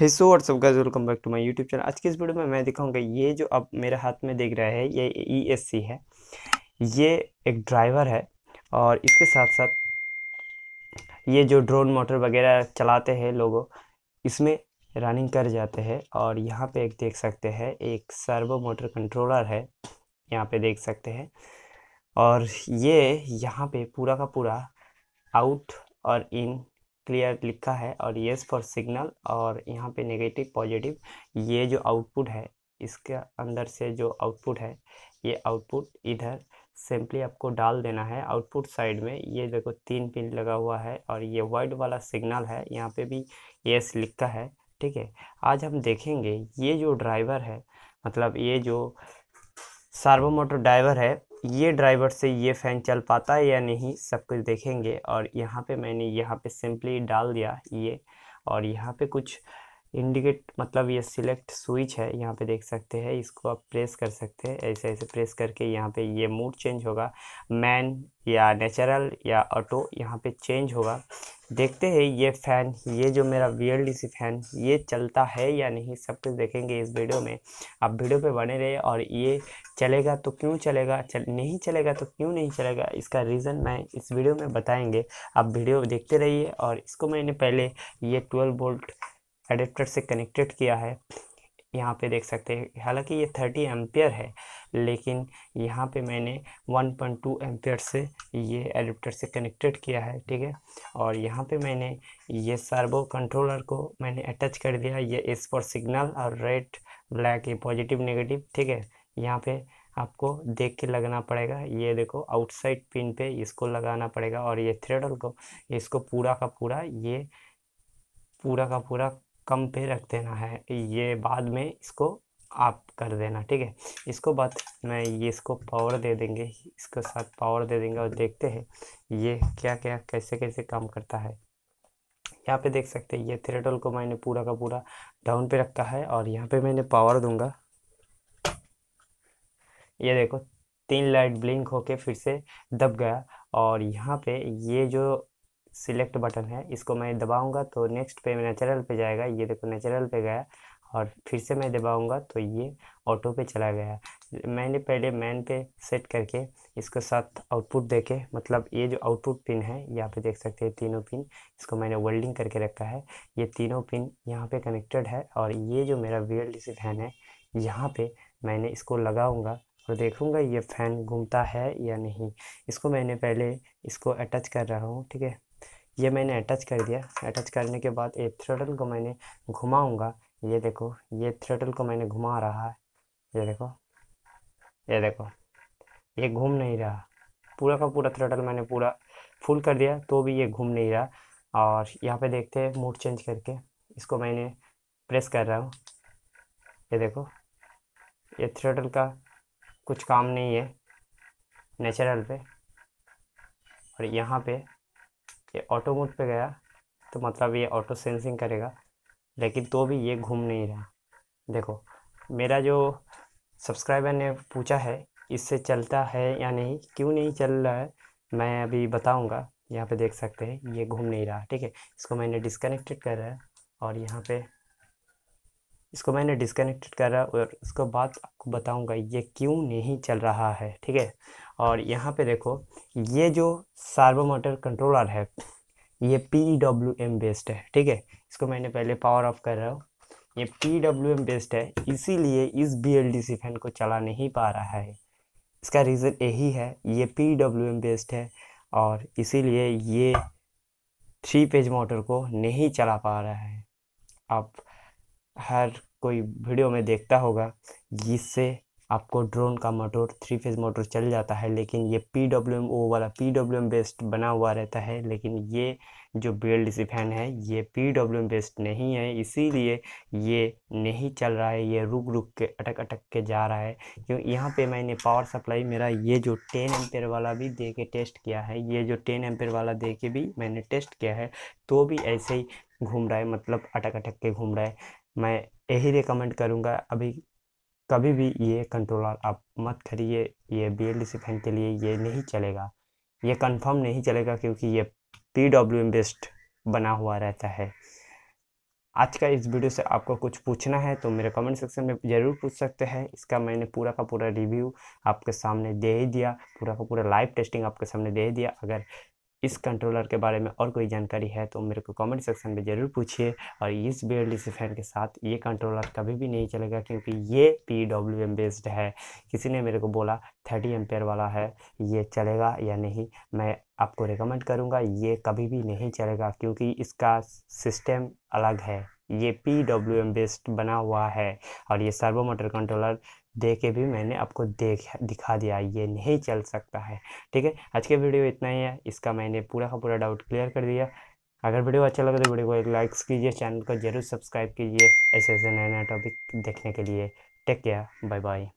हे so सब guys welcome back to my YouTube channel आज के इस वीडियो में मैं दिखाऊंगा ये जो अब मेरे हाथ में देख रहा है ये ईएससी e है ये एक ड्राइवर है और इसके साथ साथ ये जो ड्रोन मोटर वगैरह चलाते हैं लोगों इसमें रनिंग कर जाते हैं और यहाँ पे एक देख सकते हैं एक सर्वो मोटर कंट्रोलर है यहाँ पे देख सकते हैं और ये यहाँ पे पूरा का पूरा आउट और इन क्लियर लिखा है और येस फॉर सिग्नल और यहाँ पे नेगेटिव पॉजिटिव ये जो आउटपुट है इसके अंदर से जो आउटपुट है ये आउटपुट इधर सिंपली आपको डाल देना है आउटपुट साइड में ये देखो तीन पिन लगा हुआ है और ये वाइट वाला सिग्नल है यहाँ पे भी येस लिखा है ठीक है आज हम देखेंगे ये जो ड्राइवर है मतलब ये जो सार्वो मोटर ड्राइवर है ये ड्राइवर से ये फ़ैन चल पाता है या नहीं सब कुछ देखेंगे और यहाँ पे मैंने यहाँ पे सिंपली डाल दिया ये और यहाँ पे कुछ इंडिकेट मतलब ये सिलेक्ट स्विच है यहाँ पे देख सकते हैं इसको आप प्रेस कर सकते हैं ऐसे ऐसे प्रेस करके यहाँ पे ये मूड चेंज होगा मैन या नेचुरल या ऑटो यहाँ पे चेंज होगा देखते हैं ये फ़ैन ये जो मेरा वी फ़ैन ये चलता है या नहीं सब कुछ देखेंगे इस वीडियो में आप वीडियो पे बने रहे और ये चलेगा तो क्यों चलेगा चल नहीं चलेगा तो क्यों नहीं चलेगा इसका रीज़न मैं इस वीडियो में बताएंगे आप वीडियो देखते रहिए और इसको मैंने पहले ये ट्वेल्व बोल्ट एडेप्टर से कनेक्टेड किया है यहाँ पे देख सकते हैं हालांकि ये 30 एम्पियर है लेकिन यहाँ पे मैंने 1.2 पॉइंट एम्पियर से ये एडेप्टर से कनेक्टेड किया है ठीक है और यहाँ पे मैंने ये सर्वो कंट्रोलर को मैंने अटैच कर दिया ये इस पर सिग्नल और रेड ब्लैक ये पॉजिटिव नेगेटिव ठीक है यहाँ पे आपको देख के लगाना पड़ेगा ये देखो आउटसाइड पिन पे इसको लगाना पड़ेगा और ये थ्रेडल को इसको पूरा का पूरा ये पूरा का पूरा कम पे रख देना है ये बाद में इसको आप कर देना ठीक है इसको बाद मैं ये इसको पावर दे देंगे इसके साथ पावर दे देंगे और देखते हैं ये क्या क्या कैसे कैसे काम करता है यहाँ पे देख सकते हैं ये थ्रेडल को मैंने पूरा का पूरा डाउन पे रखा है और यहाँ पे मैंने पावर दूंगा ये देखो तीन लाइट ब्लिंक होके फिर से दब गया और यहाँ पे ये जो सिलेक्ट बटन है इसको मैं दबाऊंगा तो नेक्स्ट पे नेचुरल पे जाएगा ये देखो नेचुरल पे गया और फिर से मैं दबाऊंगा तो ये ऑटो पे चला गया मैंने पहले मैन पे सेट करके इसके साथ आउटपुट के मतलब ये जो आउटपुट पिन है यहाँ पे देख सकते हैं तीनों पिन इसको मैंने वेल्डिंग करके रखा है ये तीनों पिन यहाँ पे कनेक्टेड है और ये जो मेरा वी एल फैन है यहाँ पे मैंने इसको लगाऊंगा और देखूंगा ये फ़ैन घूमता है या नहीं इसको मैंने पहले इसको अटैच कर रहा हूँ ठीक है ये मैंने अटैच कर दिया अटैच करने के बाद ये थ्रेटल को मैंने घुमाऊंगा ये देखो ये थ्रेटल को मैंने घुमा रहा है ये देखो ये देखो ये घूम नहीं रहा पूरा का पूरा थ्रेटल मैंने पूरा फुल कर दिया तो भी ये घूम नहीं रहा और यहाँ पे देखते हैं मूड चेंज करके इसको मैंने प्रेस कर रहा हूँ ये देखो ये थ्रेडल का कुछ काम नहीं है नेचुरल पे और यहाँ पे ये ऑटो मोड पे गया तो मतलब ये ऑटो सेंसिंग करेगा लेकिन तो भी ये घूम नहीं रहा देखो मेरा जो सब्सक्राइबर ने पूछा है इससे चलता है या नहीं क्यों नहीं चल रहा है मैं अभी बताऊंगा यहाँ पे देख सकते हैं ये घूम नहीं रहा ठीक है इसको मैंने डिस्कनेक्टेड कर रहा है और यहाँ पे इसको मैंने डिसकनेक्टेड करा और उसके बाद आपको बताऊंगा ये क्यों नहीं चल रहा है ठीक है और यहाँ पे देखो ये जो सार्वो मोटर कंट्रोलर है ये पी डब्ल्यू एम बेस्ड है ठीक है इसको मैंने पहले पावर ऑफ कर रहा हूँ ये पी डब्ल्यू एम बेस्ड है इसीलिए इस B L D C fan को चला नहीं पा रहा है इसका रीज़न यही है ये पी डब्ल्यू एम बेस्ड है और इसीलिए ये थ्री पेज मोटर को नहीं चला पा रहा है आप हर कोई वीडियो में देखता होगा जिससे आपको ड्रोन का मोटर थ्री फेज मोटर चल जाता है लेकिन ये पी डब्ल्यू एम ओ वाला पी डब्ल्यू एम बेस्ड बना हुआ रहता है लेकिन ये जो B L D C fan है ये पी डब्ल्यू एम बेस्ड नहीं है इसीलिए ये नहीं चल रहा है ये रुक रुक के अटक अटक के जा रहा है क्यों यहाँ पे मैंने पावर सप्लाई मेरा ये जो टेन एम्पेयर वाला भी दे के टेस्ट किया है ये जो टेन एम्पेयर वाला दे के भी मैंने टेस्ट किया है तो भी ऐसे ही घूम रहा है मतलब अटक अटक के घूम रहा है मैं यही रिकमेंड करूँगा अभी कभी भी ये कंट्रोलर आप मत खरीदिए ये बी एल फैन के लिए ये नहीं चलेगा ये कंफर्म नहीं चलेगा क्योंकि ये पी डब्ल्यू एम बेस्ड बना हुआ रहता है आज का इस वीडियो से आपको कुछ पूछना है तो मेरे कमेंट सेक्शन में ज़रूर पूछ सकते हैं इसका मैंने पूरा का पूरा रिव्यू आपके सामने दे ही दिया पूरा का पूरा लाइव टेस्टिंग आपके सामने दे ही दिया अगर इस कंट्रोलर के बारे में और कोई जानकारी है तो मेरे को कमेंट सेक्शन में ज़रूर पूछिए और इस बीएलडीसी फैन के साथ ये कंट्रोलर कभी भी नहीं चलेगा क्योंकि ये पी डब्ल्यू एम बेस्ड है किसी ने मेरे को बोला थर्टी एम्पेयर वाला है ये चलेगा या नहीं मैं आपको रिकमेंड करूँगा ये कभी भी नहीं चलेगा क्योंकि इसका सिस्टम अलग है ये पी डब्ल्यू एम बेस्ड बना हुआ है और ये सर्वो मोटर कंट्रोलर दे के भी मैंने आपको देख दिखा दिया ये नहीं चल सकता है ठीक है आज के वीडियो इतना ही है इसका मैंने पूरा का पूरा डाउट क्लियर कर दिया अगर वीडियो अच्छा लगा तो वीडियो को एक लाइक्स कीजिए चैनल को जरूर सब्सक्राइब कीजिए ऐसे ऐसे नए नए टॉपिक देखने के लिए टेक केयर बाय बाय